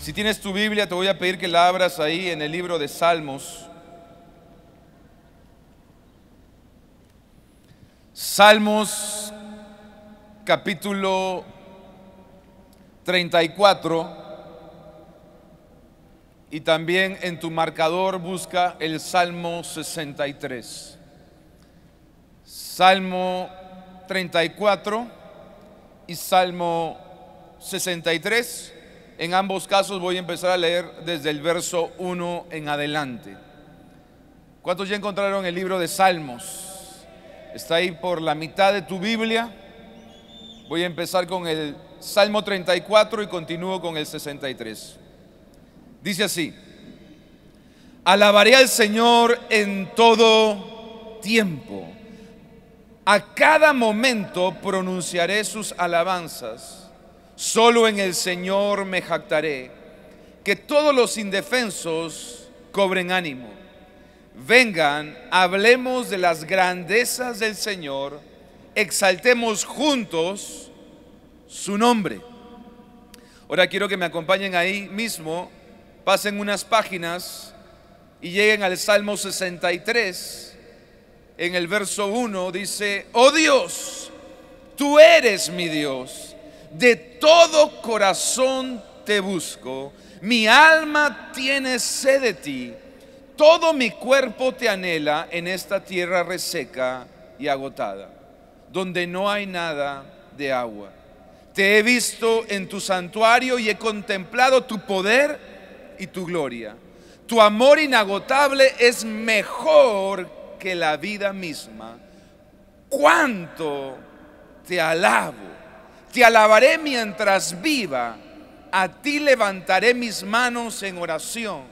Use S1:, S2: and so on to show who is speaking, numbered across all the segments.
S1: Si tienes tu Biblia, te voy a pedir que la abras ahí en el libro de Salmos. Salmos capítulo 34 y también en tu marcador busca el Salmo 63. Salmo 34 y Salmo 63. En ambos casos voy a empezar a leer desde el verso 1 en adelante. ¿Cuántos ya encontraron el libro de Salmos? Está ahí por la mitad de tu Biblia. Voy a empezar con el Salmo 34 y continúo con el 63. Dice así, alabaré al Señor en todo tiempo a cada momento pronunciaré sus alabanzas. Solo en el Señor me jactaré. Que todos los indefensos cobren ánimo. Vengan, hablemos de las grandezas del Señor. Exaltemos juntos su nombre. Ahora quiero que me acompañen ahí mismo, pasen unas páginas y lleguen al Salmo 63 en el verso 1 dice, oh Dios, tú eres mi Dios, de todo corazón te busco, mi alma tiene sed de ti, todo mi cuerpo te anhela en esta tierra reseca y agotada, donde no hay nada de agua. Te he visto en tu santuario y he contemplado tu poder y tu gloria. Tu amor inagotable es mejor que la vida misma. ¿Cuánto te alabo? Te alabaré mientras viva. A ti levantaré mis manos en oración.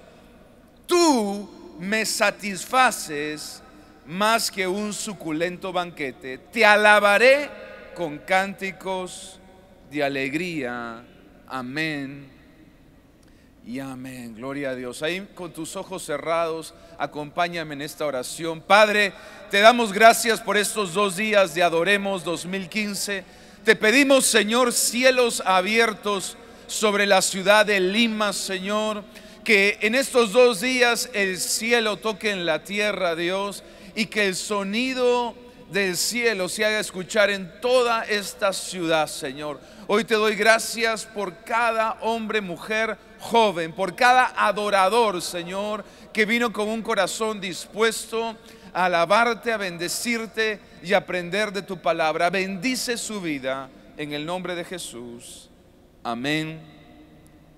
S1: Tú me satisfaces más que un suculento banquete. Te alabaré con cánticos de alegría. Amén y amén. Gloria a Dios. Ahí con tus ojos cerrados. Acompáñame en esta oración. Padre, te damos gracias por estos dos días de Adoremos 2015. Te pedimos, Señor, cielos abiertos sobre la ciudad de Lima, Señor. Que en estos dos días el cielo toque en la tierra, Dios, y que el sonido del cielo se haga escuchar en toda esta ciudad, Señor. Hoy te doy gracias por cada hombre, mujer, joven, por cada adorador, Señor, que vino con un corazón dispuesto a alabarte, a bendecirte y aprender de tu palabra. Bendice su vida en el nombre de Jesús. Amén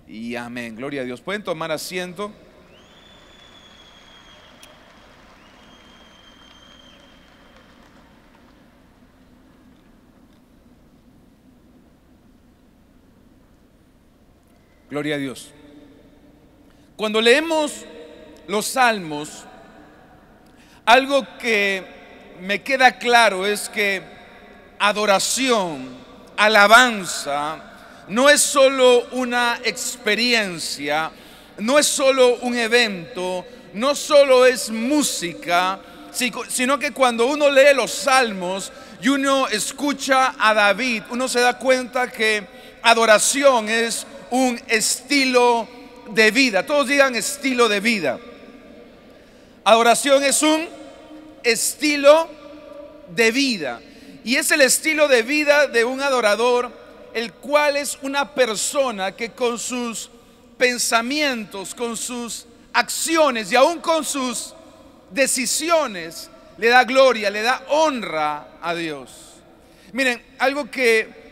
S1: y amén. Gloria a Dios. ¿Pueden tomar asiento? Gloria a Dios. Cuando leemos los salmos, algo que me queda claro es que adoración, alabanza, no es solo una experiencia, no es solo un evento, no solo es música, sino que cuando uno lee los salmos y uno escucha a David, uno se da cuenta que adoración es un estilo de vida. Todos digan estilo de vida. Adoración es un estilo de vida. Y es el estilo de vida de un adorador, el cual es una persona que con sus pensamientos, con sus acciones y aún con sus decisiones le da gloria, le da honra a Dios. Miren, algo que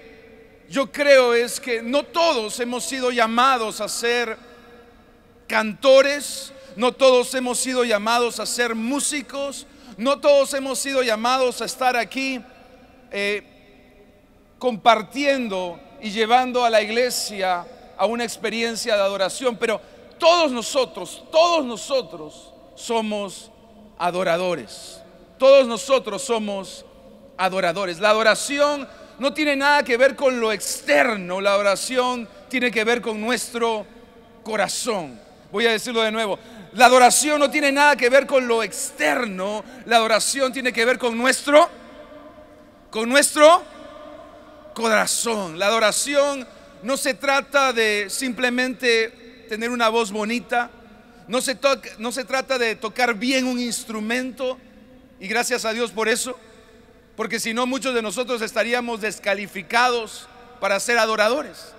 S1: yo creo es que no todos hemos sido llamados a ser cantores, no todos hemos sido llamados a ser músicos, no todos hemos sido llamados a estar aquí eh, compartiendo y llevando a la iglesia a una experiencia de adoración, pero todos nosotros, todos nosotros somos adoradores. Todos nosotros somos adoradores. La adoración no tiene nada que ver con lo externo, la oración tiene que ver con nuestro corazón. Voy a decirlo de nuevo, la adoración no tiene nada que ver con lo externo, la adoración tiene que ver con nuestro, con nuestro corazón. La adoración no se trata de simplemente tener una voz bonita, no se, no se trata de tocar bien un instrumento, y gracias a Dios por eso porque si no muchos de nosotros estaríamos descalificados para ser adoradores.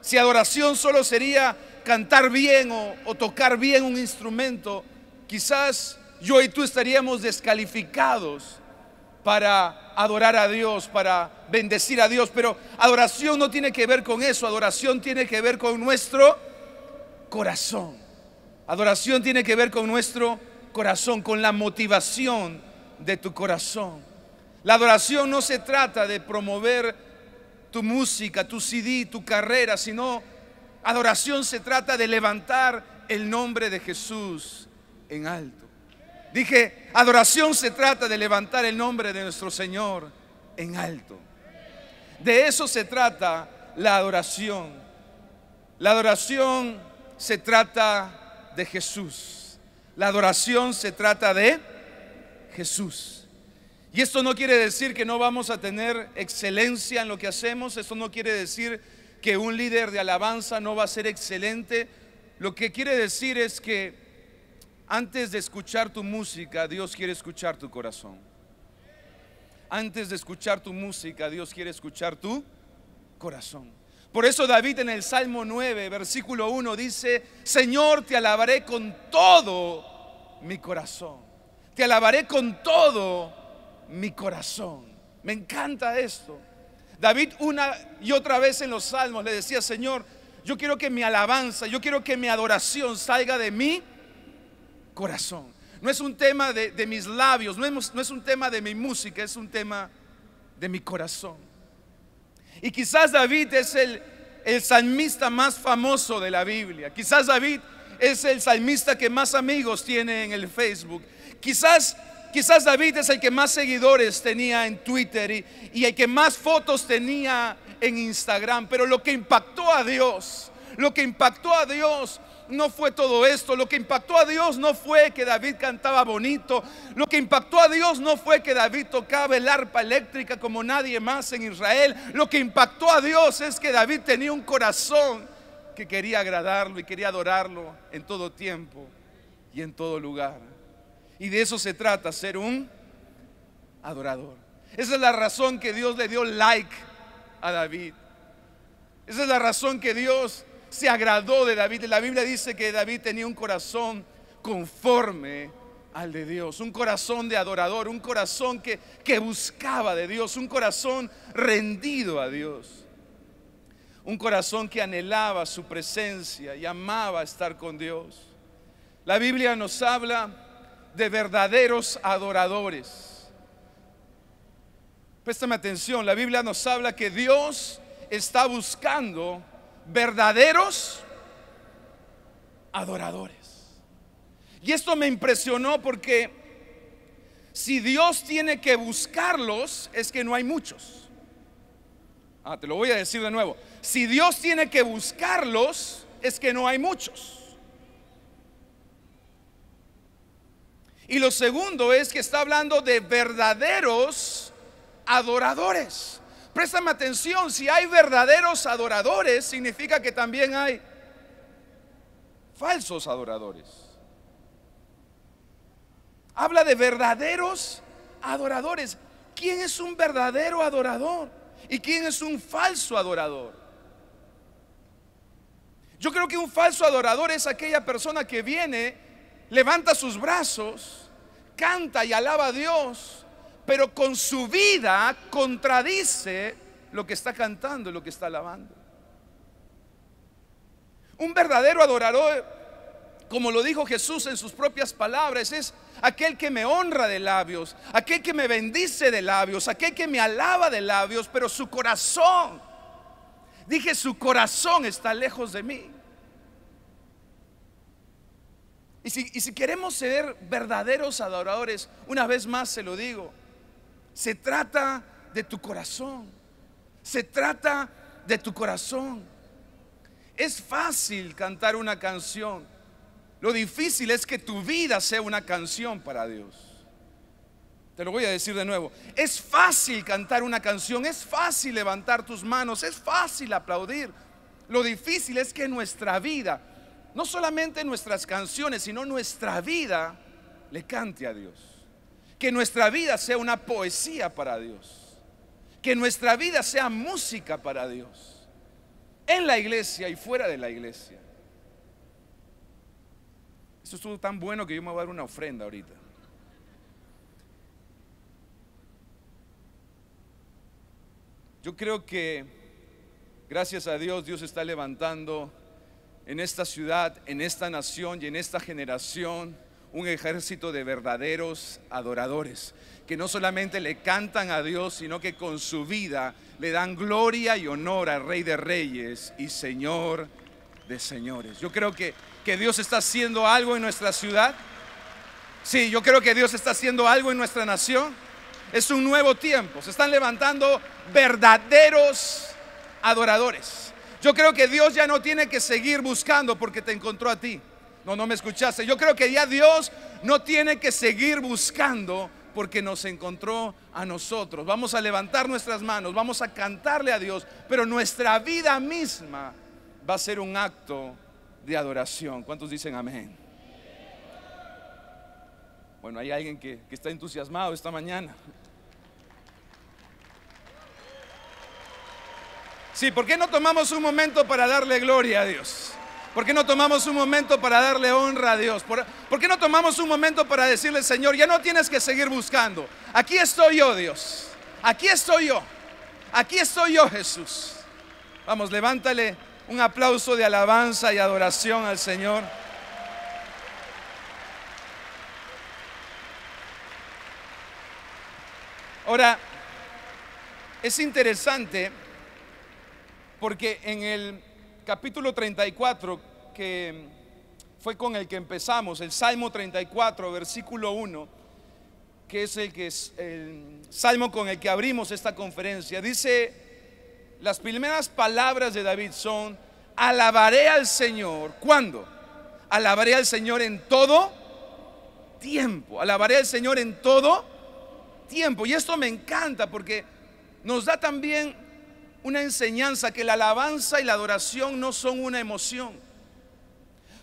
S1: Si adoración solo sería cantar bien o, tocar bien un instrumento, quizás yo y tú estaríamos descalificados para adorar a Dios, para bendecir a Dios. Pero adoración no tiene que ver con eso, adoración tiene que ver con nuestro corazón. Adoración tiene que ver con nuestro corazón, con la motivación de tu corazón. La adoración no se trata de promover tu música, tu CD, tu carrera, sino adoración se trata de levantar el nombre de Jesús en alto. Dije, adoración se trata de levantar el nombre de nuestro Señor en alto. De eso se trata la adoración. La adoración se trata de Jesús. La adoración se trata de Jesús. Y esto no quiere decir que no vamos a tener excelencia en lo que hacemos, esto no quiere decir que un líder de alabanza no va a ser excelente. Lo que quiere decir es que antes de escuchar tu música, Dios quiere escuchar tu corazón. Antes de escuchar tu música, Dios quiere escuchar tu corazón. Por eso David en el Salmo 9, versículo 1 dice, Señor, te alabaré con todo mi corazón. Te alabaré con todo mi corazón. Me encanta esto. David una y otra vez en los salmos le decía, Señor, yo quiero que mi alabanza, yo quiero que mi adoración salga de mi corazón. No es un tema de, mis labios, no es, no es un tema de mi música, es un tema de mi corazón. Y quizás David es el, el salmista más famoso de la Biblia. Quizás David es el salmista que más amigos tiene en el Facebook. Quizás quizás David es el que más seguidores tenía en Twitter y, el que más fotos tenía en Instagram, pero lo que impactó a Dios, lo que impactó a Dios no fue todo esto. Lo que impactó a Dios no fue que David cantaba bonito. Lo que impactó a Dios no fue que David tocaba el arpa eléctrica como nadie más en Israel. Lo que impactó a Dios es que David tenía un corazón que quería agradarlo y quería adorarlo en todo tiempo y en todo lugar. Y de eso se trata, ser un adorador. Esa es la razón que Dios le dio like a David. Esa es la razón que Dios se agradó de David. La Biblia dice que David tenía un corazón conforme al de Dios, un corazón de adorador, un corazón que, que buscaba de Dios, un corazón rendido a Dios, un corazón que anhelaba su presencia y amaba estar con Dios. La Biblia nos habla de verdaderos adoradores. Préstame atención, la Biblia nos habla que Dios está buscando verdaderos adoradores. Y esto me impresionó porque si Dios tiene que buscarlos, es que no hay muchos. Ah, te lo voy a decir de nuevo. Si Dios tiene que buscarlos, es que no hay muchos. Y lo segundo es que está hablando de verdaderos adoradores. Préstame atención, si hay verdaderos adoradores, significa que también hay falsos adoradores. Habla de verdaderos adoradores. ¿Quién es un verdadero adorador? ¿Y quién es un falso adorador? Yo creo que un falso adorador es aquella persona que viene, levanta sus brazos, canta y alaba a Dios, pero con su vida contradice lo que está cantando y lo que está alabando. Un verdadero adorador, como lo dijo Jesús en sus propias palabras, es aquel que me honra de labios, aquel que me bendice de labios, aquel que me alaba de labios, pero su corazón, dije su corazón está lejos de mí. Y si, si queremos ser verdaderos adoradores, una vez más se lo digo, se trata de tu corazón. Se trata de tu corazón. Es fácil cantar una canción. Lo difícil es que tu vida sea una canción para Dios. Te lo voy a decir de nuevo. Es fácil cantar una canción, es fácil levantar tus manos, es fácil aplaudir. Lo difícil es que nuestra vida no solamente nuestras canciones, sino nuestra vida le cante a Dios. Que nuestra vida sea una poesía para Dios. Que nuestra vida sea música para Dios. En la iglesia y fuera de la iglesia. Esto todo tan bueno que yo me voy a dar una ofrenda ahorita. Yo creo que, gracias a Dios, Dios está levantando en esta ciudad, en esta nación y en esta generación un ejército de verdaderos adoradores, que no solamente le cantan a Dios, sino que con su vida le dan gloria y honor al Rey de Reyes y Señor de Señores. Yo creo que, que Dios está haciendo algo en nuestra ciudad. Sí, yo creo que Dios está haciendo algo en nuestra nación. Es un nuevo tiempo. Se están levantando verdaderos adoradores. Yo creo que Dios ya no tiene que seguir buscando porque te encontró a ti. No, no me escuchaste. Yo creo que ya Dios no tiene que seguir buscando porque nos encontró a nosotros. Vamos a levantar nuestras manos, vamos a cantarle a Dios, pero nuestra vida misma va a ser un acto de adoración. ¿Cuántos dicen amén? Bueno, hay alguien que, que está entusiasmado esta mañana. Sí, ¿por qué no tomamos un momento para darle gloria a Dios? ¿Por qué no tomamos un momento para darle honra a Dios? ¿Por, qué no tomamos un momento para decirle, Señor, ya no tienes que seguir buscando? Aquí estoy yo, Dios. Aquí estoy yo. Aquí estoy yo, Jesús. Vamos, levántale un aplauso de alabanza y adoración al Señor. Ahora, es interesante porque en el capítulo 34, que fue con el que empezamos, el Salmo 34, versículo 1, que es el, que es el salmo con el que abrimos esta conferencia, dice, las primeras palabras de David son, alabaré al Señor, ¿cuándo? Alabaré al Señor en todo tiempo, alabaré al Señor en todo tiempo. Y esto me encanta porque nos da también una enseñanza que la alabanza y la adoración no son una emoción.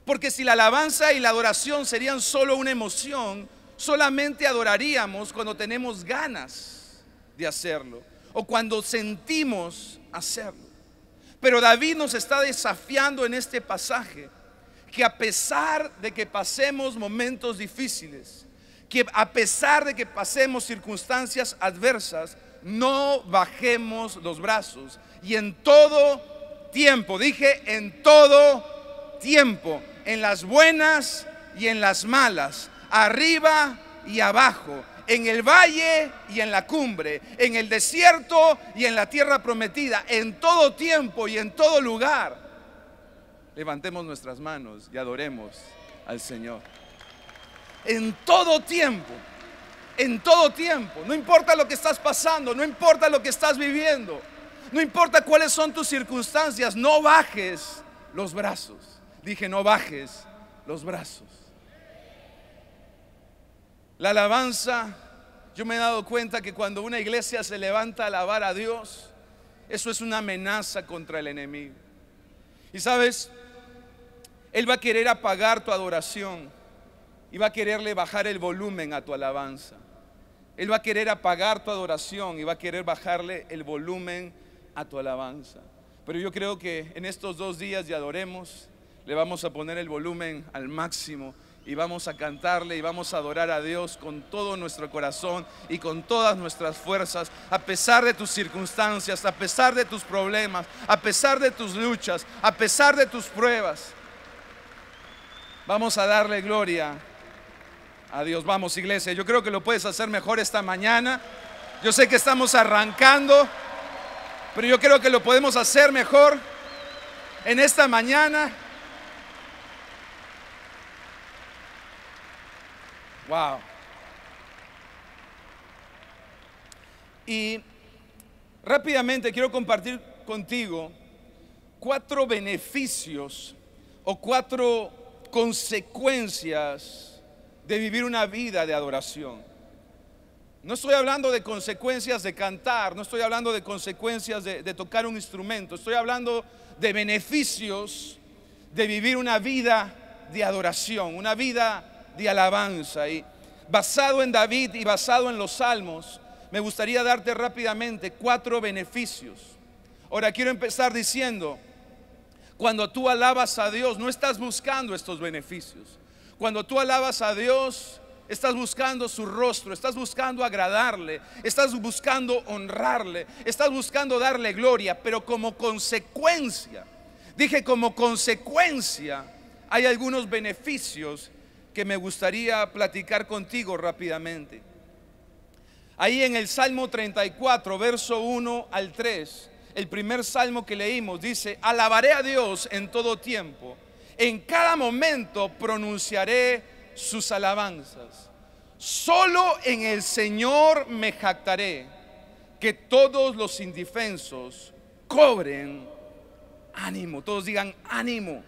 S1: Porque si la alabanza y la adoración serían solo una emoción, solamente adoraríamos cuando tenemos ganas de hacerlo o cuando sentimos hacerlo. Pero David nos está desafiando en este pasaje que a pesar de que pasemos momentos difíciles, que a pesar de que pasemos circunstancias adversas, no bajemos los brazos. Y en todo tiempo, dije, en todo tiempo, en las buenas y en las malas, arriba y abajo, en el valle y en la cumbre, en el desierto y en la tierra prometida, en todo tiempo y en todo lugar. Levantemos nuestras manos y adoremos al Señor. En todo tiempo en todo tiempo. No importa lo que estás pasando, no importa lo que estás viviendo, no importa cuáles son tus circunstancias, no bajes los brazos. Dije, no bajes los brazos. La alabanza, yo me he dado cuenta que cuando una iglesia se levanta a alabar a Dios, eso es una amenaza contra el enemigo. Y sabes, Él va a querer apagar tu adoración y va a quererle bajar el volumen a tu alabanza. Él va a querer apagar tu adoración y va a querer bajarle el volumen a tu alabanza. Pero yo creo que en estos dos días de adoremos, le vamos a poner el volumen al máximo y vamos a cantarle y vamos a adorar a Dios con todo nuestro corazón y con todas nuestras fuerzas, a pesar de tus circunstancias, a pesar de tus problemas, a pesar de tus luchas, a pesar de tus pruebas. Vamos a darle gloria Adiós, vamos iglesia. Yo creo que lo puedes hacer mejor esta mañana. Yo sé que estamos arrancando, pero yo creo que lo podemos hacer mejor en esta mañana. Wow. Y rápidamente quiero compartir contigo cuatro beneficios o cuatro consecuencias de vivir una vida de adoración. No estoy hablando de consecuencias de cantar, no estoy hablando de consecuencias de, tocar un instrumento, estoy hablando de beneficios de vivir una vida de adoración, una vida de alabanza. Y basado en David y basado en los salmos, me gustaría darte rápidamente cuatro beneficios. Ahora quiero empezar diciendo, cuando tú alabas a Dios, no estás buscando estos beneficios. Cuando tú alabas a Dios, estás buscando su rostro, estás buscando agradarle, estás buscando honrarle, estás buscando darle gloria, pero como consecuencia, dije como consecuencia, hay algunos beneficios que me gustaría platicar contigo rápidamente. Ahí en el Salmo 34, verso 1 al 3, el primer salmo que leímos dice, alabaré a Dios en todo tiempo en cada momento pronunciaré sus alabanzas. Solo en el Señor me jactaré que todos los indefensos cobren ánimo. Todos digan ánimo.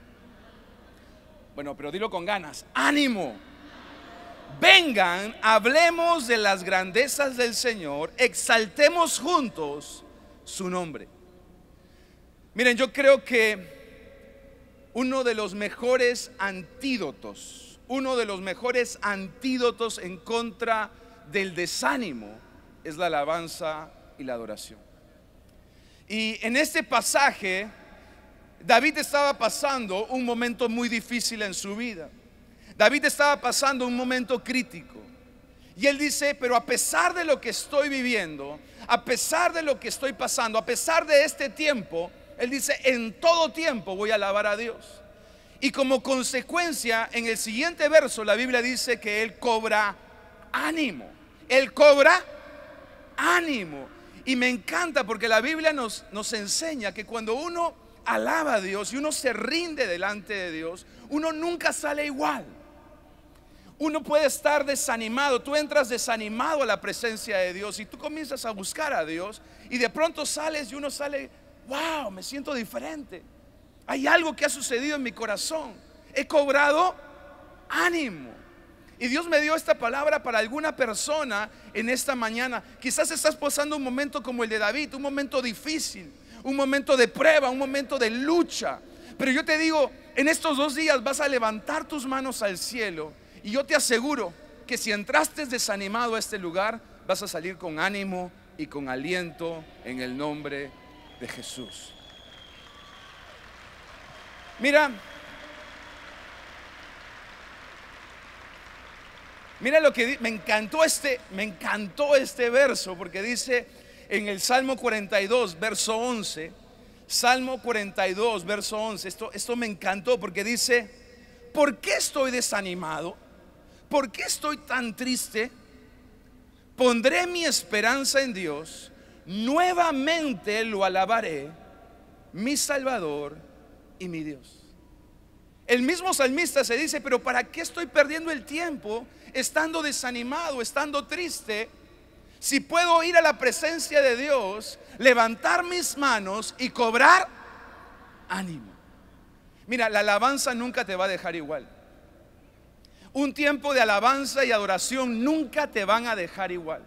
S1: Bueno, pero dilo con ganas. Ánimo. Vengan, hablemos de las grandezas del Señor, exaltemos juntos su nombre. Miren, yo creo que uno de los mejores antídotos, uno de los mejores antídotos en contra del desánimo es la alabanza y la adoración. Y en este pasaje, David estaba pasando un momento muy difícil en su vida. David estaba pasando un momento crítico. Y él dice, pero a pesar de lo que estoy viviendo, a pesar de lo que estoy pasando, a pesar de este tiempo, él dice, en todo tiempo voy a alabar a Dios. Y como consecuencia, en el siguiente verso la Biblia dice que Él cobra ánimo. Él cobra ánimo. Y me encanta porque la Biblia nos, nos enseña que cuando uno alaba a Dios y uno se rinde delante de Dios, uno nunca sale igual. Uno puede estar desanimado, tú entras desanimado a la presencia de Dios y tú comienzas a buscar a Dios y de pronto sales y uno sale wow, me siento diferente. Hay algo que ha sucedido en mi corazón. He cobrado ánimo. Y Dios me dio esta palabra para alguna persona en esta mañana. Quizás estás pasando un momento como el de David, un momento difícil, un momento de prueba, un momento de lucha. Pero yo te digo, en estos dos días vas a levantar tus manos al cielo y yo te aseguro que si entraste desanimado a este lugar, vas a salir con ánimo y con aliento en el nombre de de Jesús. Mira, mira lo que me encantó este, me encantó este verso porque dice en el Salmo 42, verso 11, Salmo 42, verso 11, esto, esto me encantó porque dice, ¿por qué estoy desanimado? ¿Por qué estoy tan triste? Pondré mi esperanza en Dios nuevamente lo alabaré, mi Salvador y mi Dios. El mismo salmista se dice, pero ¿para qué estoy perdiendo el tiempo estando desanimado, estando triste? Si puedo ir a la presencia de Dios, levantar mis manos y cobrar ánimo. Mira, la alabanza nunca te va a dejar igual. Un tiempo de alabanza y adoración nunca te van a dejar igual.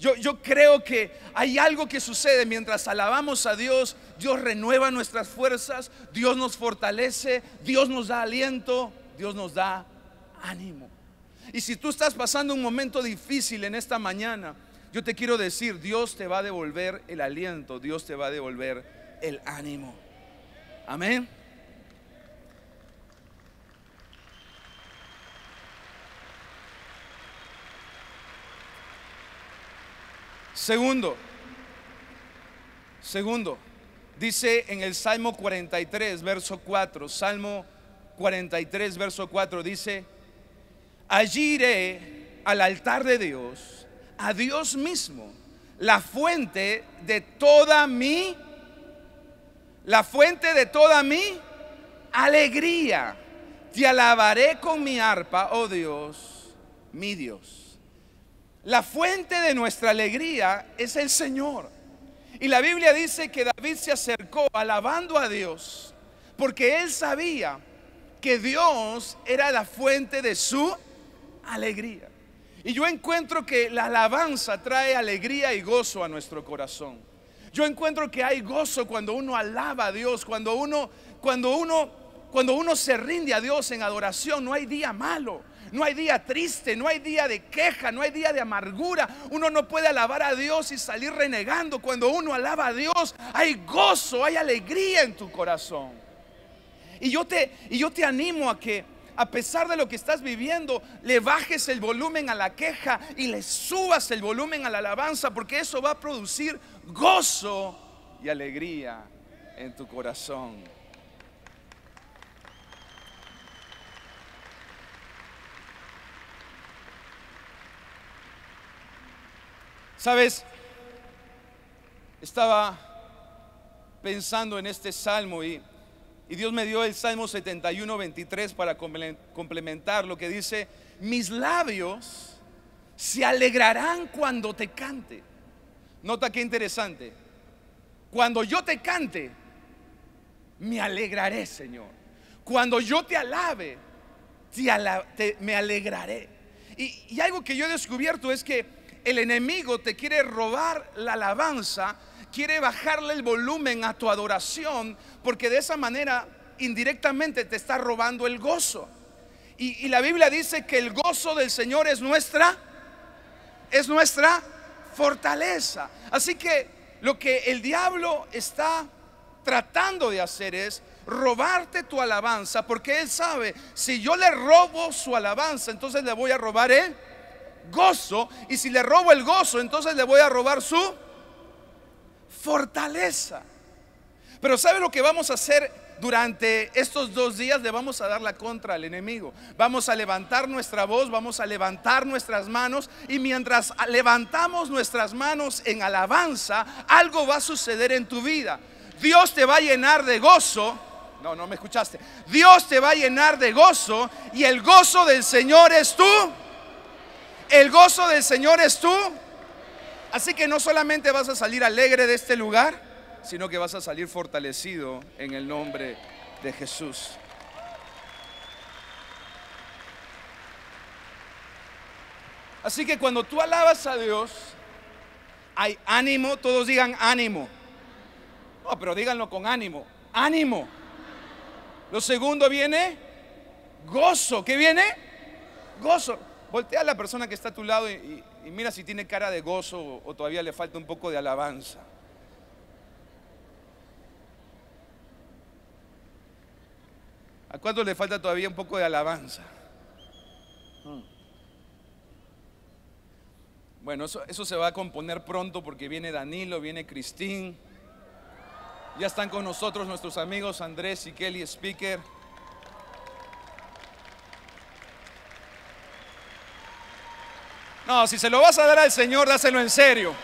S1: Yo, creo que hay algo que sucede mientras alabamos a Dios. Dios renueva nuestras fuerzas, Dios nos fortalece, Dios nos da aliento, Dios nos da ánimo. Y si tú estás pasando un momento difícil en esta mañana, yo te quiero decir, Dios te va a devolver el aliento, Dios te va a devolver el ánimo. Amén. Segundo, segundo, dice en el Salmo 43, verso 4, Salmo 43, verso 4, dice, allí iré al altar de Dios, a Dios mismo, la fuente de toda mi, la fuente de toda mi alegría. Te alabaré con mi arpa, oh Dios, mi Dios. La fuente de nuestra alegría es el Señor. Y la Biblia dice que David se acercó alabando a Dios porque él sabía que Dios era la fuente de su alegría. Y yo encuentro que la alabanza trae alegría y gozo a nuestro corazón. Yo encuentro que hay gozo cuando uno alaba a Dios, cuando uno, cuando uno, cuando uno se rinde a Dios en adoración, no hay día malo no hay día triste, no hay día de queja, no hay día de amargura. Uno no puede alabar a Dios y salir renegando. Cuando uno alaba a Dios, hay gozo, hay alegría en tu corazón. Y yo te, y yo te animo a que a pesar de lo que estás viviendo, le bajes el volumen a la queja y le subas el volumen a la alabanza, porque eso va a producir gozo y alegría en tu corazón. Sabes, estaba pensando en este salmo y, Dios me dio el Salmo 71, 23 para complementar lo que dice, mis labios se alegrarán cuando te cante. Nota qué interesante. Cuando yo te cante, me alegraré, Señor. Cuando yo te alabe, me alegraré. y algo que yo he descubierto es que el enemigo te quiere robar la alabanza, quiere bajarle el volumen a tu adoración, porque de esa manera indirectamente te está robando el gozo. Y, la Biblia dice que el gozo del Señor es nuestra, es nuestra fortaleza. Así que lo que el diablo está tratando de hacer es robarte tu alabanza, porque él sabe, si yo le robo su alabanza, entonces le voy a robar él. ¿eh? gozo. Y si le robo el gozo, entonces le voy a robar su fortaleza. Pero ¿sabe lo que vamos a hacer durante estos dos días le vamos a dar la contra al enemigo. Vamos a levantar nuestra voz, vamos a levantar nuestras manos y mientras levantamos nuestras manos en alabanza, algo va a suceder en tu vida. Dios te va a llenar de gozo. No, no me escuchaste. Dios te va a llenar de gozo y el gozo del Señor es tú el gozo del Señor es tú. Así que no solamente vas a salir alegre de este lugar, sino que vas a salir fortalecido en el nombre de Jesús. Así que cuando tú alabas a Dios, hay ánimo, todos digan ánimo. No, pero díganlo con ánimo, ánimo. Lo segundo viene gozo. ¿Qué viene? Gozo. Voltea a la persona que está a tu lado y, mira si tiene cara de gozo o, todavía le falta un poco de alabanza. ¿A cuánto le falta todavía un poco de alabanza? Bueno, eso, eso, se va a componer pronto porque viene Danilo, viene Cristín. Ya están con nosotros nuestros amigos Andrés y Kelly Speaker. No, si se lo vas a dar al Señor, dáselo en serio.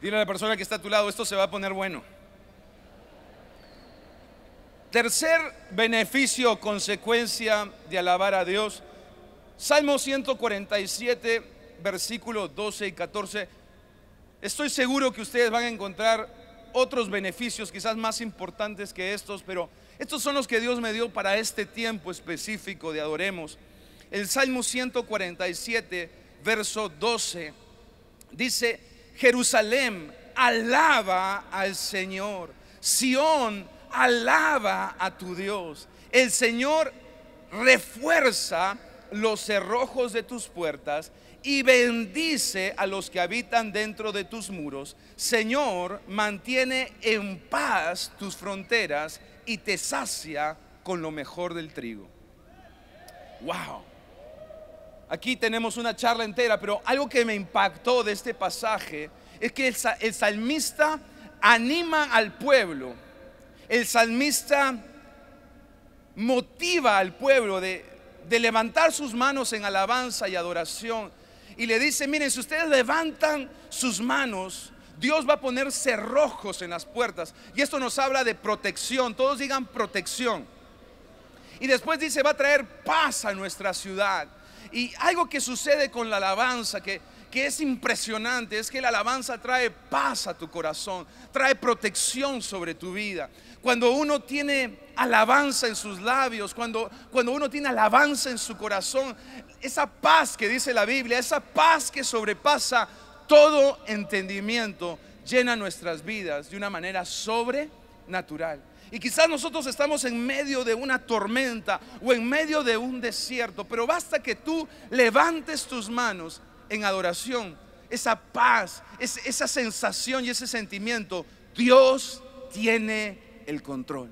S1: Dile a la persona que está a tu lado, esto se va a poner bueno. Tercer beneficio o consecuencia de alabar a Dios, Salmo 147, versículos 12 y 14 Estoy seguro que ustedes van a encontrar otros beneficios quizás más importantes que estos, pero estos son los que Dios me dio para este tiempo específico de adoremos. El Salmo 147, verso 12, dice, Jerusalén alaba al Señor, Sión alaba a tu Dios. El Señor refuerza los cerrojos de tus puertas y bendice a los que habitan dentro de tus muros. Señor, mantiene en paz tus fronteras y te sacia con lo mejor del trigo. Wow. Aquí tenemos una charla entera, pero algo que me impactó de este pasaje es que el, salmista anima al pueblo. El salmista motiva al pueblo de levantar sus manos en alabanza y adoración y le dice, miren, si ustedes levantan sus manos, Dios va a poner cerrojos en las puertas. Y esto nos habla de protección. Todos digan protección. Y después dice, va a traer paz a nuestra ciudad. Y algo que sucede con la alabanza, que que es impresionante es que la alabanza trae paz a tu corazón, trae protección sobre tu vida. Cuando uno tiene alabanza en sus labios, cuando, cuando uno tiene alabanza en su corazón, esa paz que dice la Biblia, esa paz que sobrepasa todo entendimiento, llena nuestras vidas de una manera sobrenatural. Y quizás nosotros estamos en medio de una tormenta o en medio de un desierto, pero basta que tú levantes tus manos en adoración, esa paz, esa sensación y ese sentimiento, Dios tiene el control.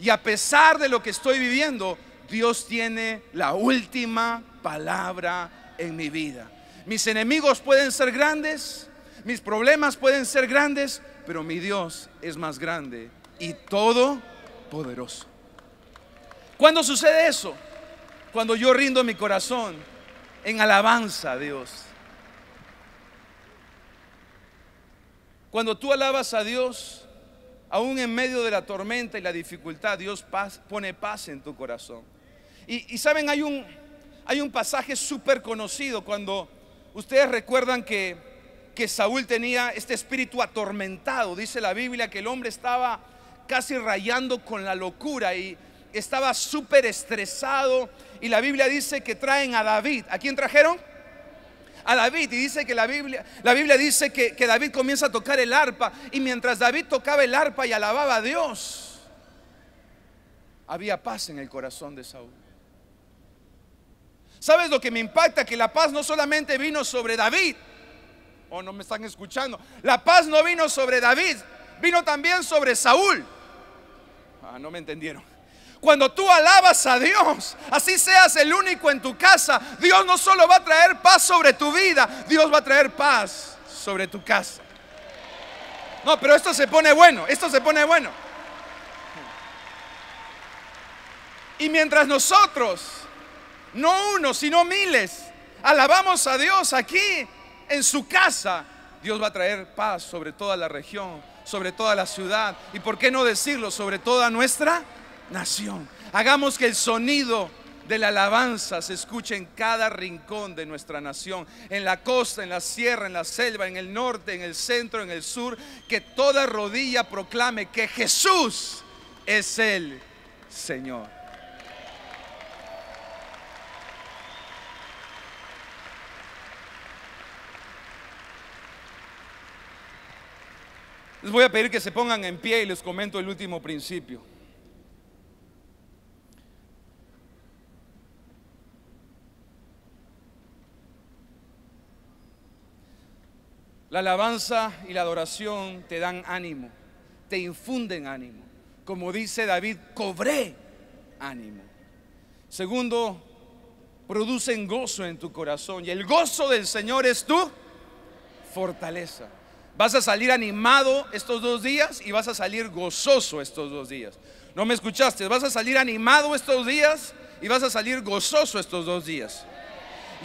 S1: Y a pesar de lo que estoy viviendo, Dios tiene la última palabra en mi vida. Mis enemigos pueden ser grandes, mis problemas pueden ser grandes, pero mi Dios es más grande y todo poderoso ¿Cuándo sucede eso? Cuando yo rindo mi corazón en alabanza a Dios Cuando tú alabas a Dios, aún en medio de la tormenta y la dificultad, Dios pone paz en tu corazón. Y, saben, hay un, hay un pasaje súper conocido cuando ustedes recuerdan que, que Saúl tenía este espíritu atormentado. Dice la Biblia que el hombre estaba casi rayando con la locura y estaba súper estresado. Y la Biblia dice que traen a David. ¿A quién trajeron? a David. Y dice que la Biblia, la Biblia dice que, David comienza a tocar el arpa. Y mientras David tocaba el arpa y alababa a Dios, había paz en el corazón de Saúl. ¿Sabes lo que me impacta? Que la paz no solamente vino sobre David. O oh, no me están escuchando. La paz no vino sobre David, vino también sobre Saúl. Ah, no me entendieron. Cuando tú alabas a Dios, así seas el único en tu casa, Dios no solo va a traer paz sobre tu vida, Dios va a traer paz sobre tu casa. No, pero esto se pone bueno, esto se pone bueno. Y mientras nosotros, no unos sino miles, alabamos a Dios aquí en su casa, Dios va a traer paz sobre toda la región, sobre toda la ciudad y, ¿por qué no decirlo?, sobre toda nuestra nación. Hagamos que el sonido de la alabanza se escuche en cada rincón de nuestra nación, en la costa, en la sierra, en la selva, en el norte, en el centro, en el sur, que toda rodilla proclame que Jesús es el Señor. Les voy a pedir que se pongan en pie y les comento el último principio. La alabanza y la adoración te dan ánimo, te infunden ánimo. Como dice David, cobré ánimo. Segundo, producen gozo en tu corazón. Y el gozo del Señor es tu fortaleza. Vas a salir animado estos dos días y vas a salir gozoso estos dos días. No me escuchaste, vas a salir animado estos días y vas a salir gozoso estos dos días.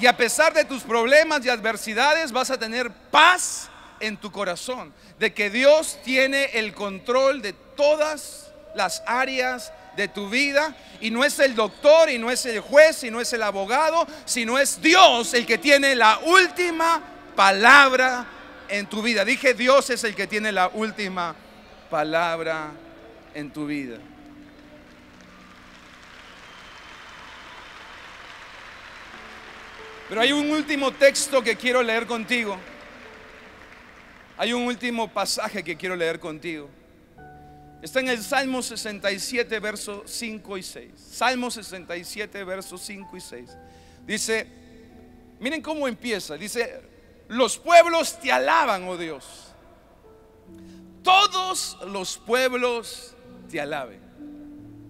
S1: Y a pesar de tus problemas y adversidades, vas a tener paz en tu corazón, de que Dios tiene el control de todas las áreas de tu vida y no es el doctor y no es el juez y no es el abogado, sino es Dios el que tiene la última palabra en tu vida. Dije, Dios es el que tiene la última palabra en tu vida. Pero hay un último texto que quiero leer contigo. Hay un último pasaje que quiero leer contigo. Está en el Salmo 67, versos 5 y 6. Salmo 67, versos 5 y 6. Dice, miren cómo empieza. Dice, los pueblos te alaban, oh Dios. Todos los pueblos te alaben.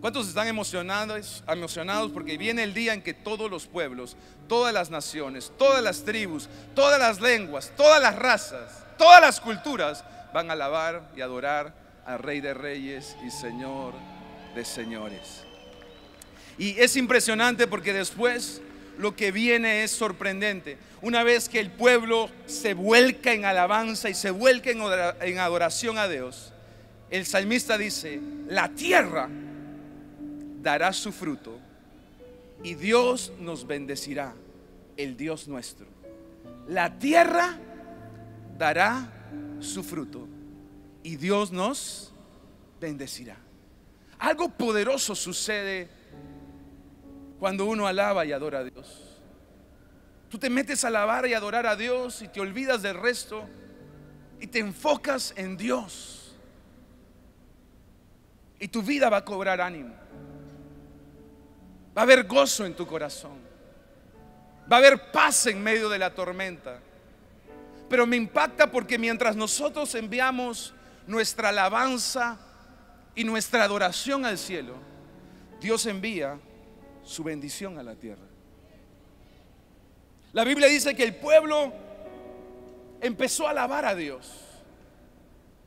S1: ¿Cuántos están emocionados, emocionados porque viene el día en que todos los pueblos, todas las naciones, todas las tribus, todas las lenguas, todas las razas, todas las culturas van a alabar y adorar al Rey de Reyes y Señor de Señores? Y es impresionante porque después lo que viene es sorprendente. Una vez que el pueblo se vuelca en alabanza y se vuelca en adoración a Dios, el salmista dice, la tierra dará su fruto y Dios nos bendecirá, el Dios nuestro. La tierra dará su fruto y Dios nos bendecirá. Algo poderoso sucede cuando uno alaba y adora a Dios. Tú te metes a alabar y adorar a Dios y te olvidas del resto y te enfocas en Dios. Y tu vida va a cobrar ánimo. Va a haber gozo en tu corazón. Va a haber paz en medio de la tormenta. Pero me impacta porque mientras nosotros enviamos nuestra alabanza y nuestra adoración al cielo, Dios envía su bendición a la tierra. La Biblia dice que el pueblo empezó a alabar a Dios.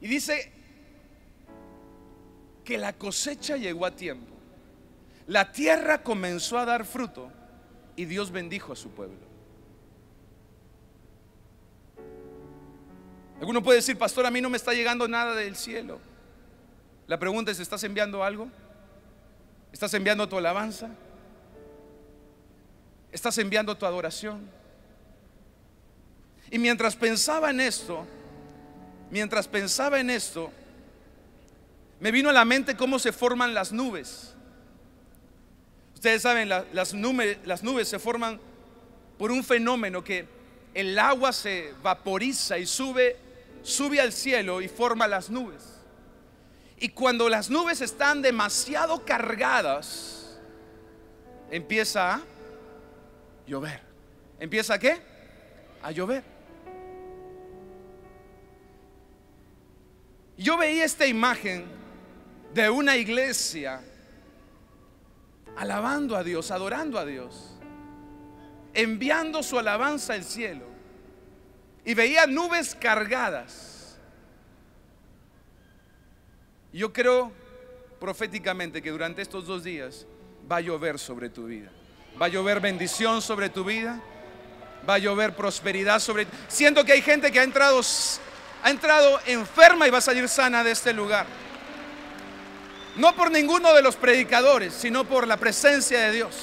S1: Y dice que la cosecha llegó a tiempo. La tierra comenzó a dar fruto y Dios bendijo a su pueblo. Alguno puede decir, pastor, a mí no me está llegando nada del cielo. La pregunta es, ¿estás enviando algo? ¿Estás enviando tu alabanza? ¿Estás enviando tu adoración? Y mientras pensaba en esto, mientras pensaba en esto, me vino a la mente cómo se forman las nubes. Ustedes saben, las, nubes, se forman por un fenómeno que el agua se vaporiza y sube, sube al cielo y forma las nubes. Y cuando las nubes están demasiado cargadas, empieza a llover. ¿Empieza a qué? A llover. Yo veía esta imagen de una iglesia alabando a Dios, adorando a Dios, enviando su alabanza al cielo. Y veía nubes cargadas. Yo creo proféticamente que durante estos dos días va a llover sobre tu vida. Va a llover bendición sobre tu vida. Va a llover prosperidad sobre ti. Siento que hay gente que ha entrado, ha entrado enferma y va a salir sana de este lugar. No por ninguno de los predicadores, sino por la presencia de Dios.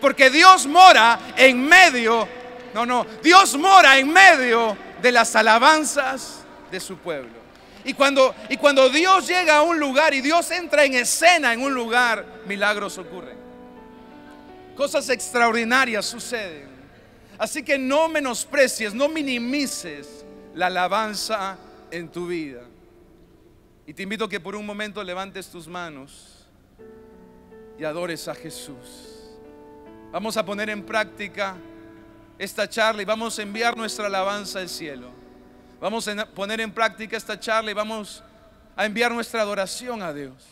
S1: Porque Dios mora en medio, no, no, Dios mora en medio de las alabanzas de su pueblo. Y cuando, y cuando Dios llega a un lugar y Dios entra en escena en un lugar, milagros ocurren. Cosas extraordinarias suceden. Así que no menosprecies, no minimices la alabanza en tu vida. Y te invito que por un momento levantes tus manos y adores a Jesús. Vamos a poner en práctica esta charla y vamos a enviar nuestra alabanza al cielo. Vamos a poner en práctica esta charla y vamos a enviar nuestra adoración a Dios.